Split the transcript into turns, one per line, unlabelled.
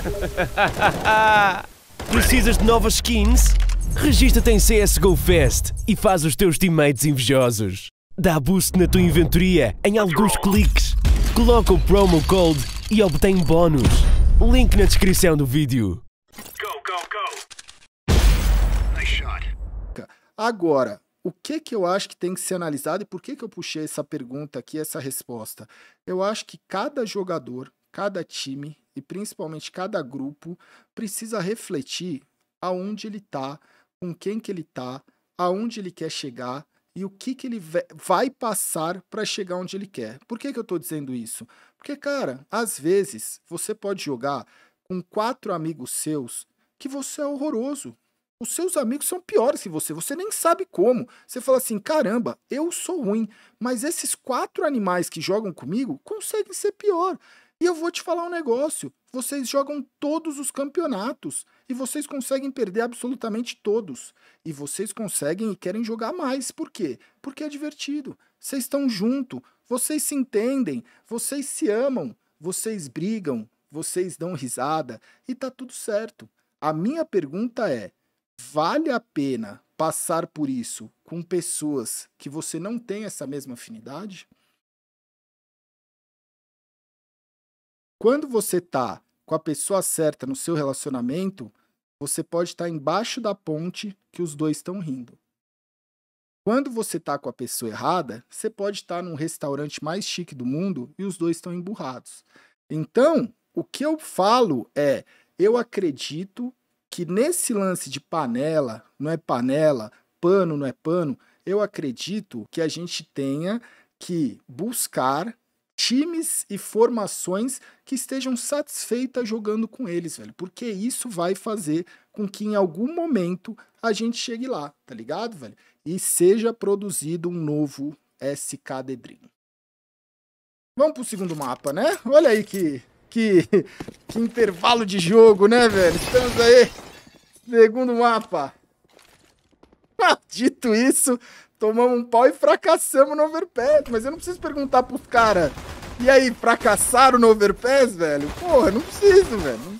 Precisas de novas skins? Regista-te em CSGO Fest e faz os teus teammates invejosos. Dá boost na tua inventoria em alguns cliques. Coloca o promo code e obtém bónus. Link na descrição do vídeo. Go, go, go.
Nice shot. Agora, o que que eu acho que tem que ser analisado e por que que eu puxei essa pergunta aqui, essa resposta? Eu acho que cada jogador cada time e principalmente cada grupo precisa refletir aonde ele está, com quem que ele está, aonde ele quer chegar e o que, que ele vai passar para chegar onde ele quer. Por que, que eu estou dizendo isso? Porque, cara, às vezes você pode jogar com quatro amigos seus que você é horroroso. Os seus amigos são piores que você, você nem sabe como. Você fala assim: caramba, eu sou ruim, mas esses quatro animais que jogam comigo conseguem ser pior. E eu vou te falar um negócio: vocês jogam todos os campeonatos e vocês conseguem perder absolutamente todos. E vocês conseguem e querem jogar mais. Por quê? Porque é divertido. Vocês estão junto, vocês se entendem, vocês se amam, vocês brigam, vocês dão risada e tá tudo certo. A minha pergunta é: vale a pena passar por isso com pessoas que você não tem essa mesma afinidade? Quando você está com a pessoa certa no seu relacionamento, você pode estar tá embaixo da ponte que os dois estão rindo. Quando você está com a pessoa errada, você pode estar tá num restaurante mais chique do mundo e os dois estão emburrados. Então, o que eu falo é: eu acredito que nesse lance de panela, não é panela, pano, não é pano, eu acredito que a gente tenha que buscar times e formações que estejam satisfeitas jogando com eles, velho. Porque isso vai fazer com que em algum momento a gente chegue lá, tá ligado, velho? E seja produzido um novo SK Dream. Vamos pro segundo mapa, né? Olha aí que, que, que intervalo de jogo, né, velho? Estamos aí. Segundo mapa. Ah, dito isso, tomamos um pau e fracassamos no overpass. Mas eu não preciso perguntar pros caras e aí, fracassaram no Overpass, velho? Porra, não preciso, velho. Não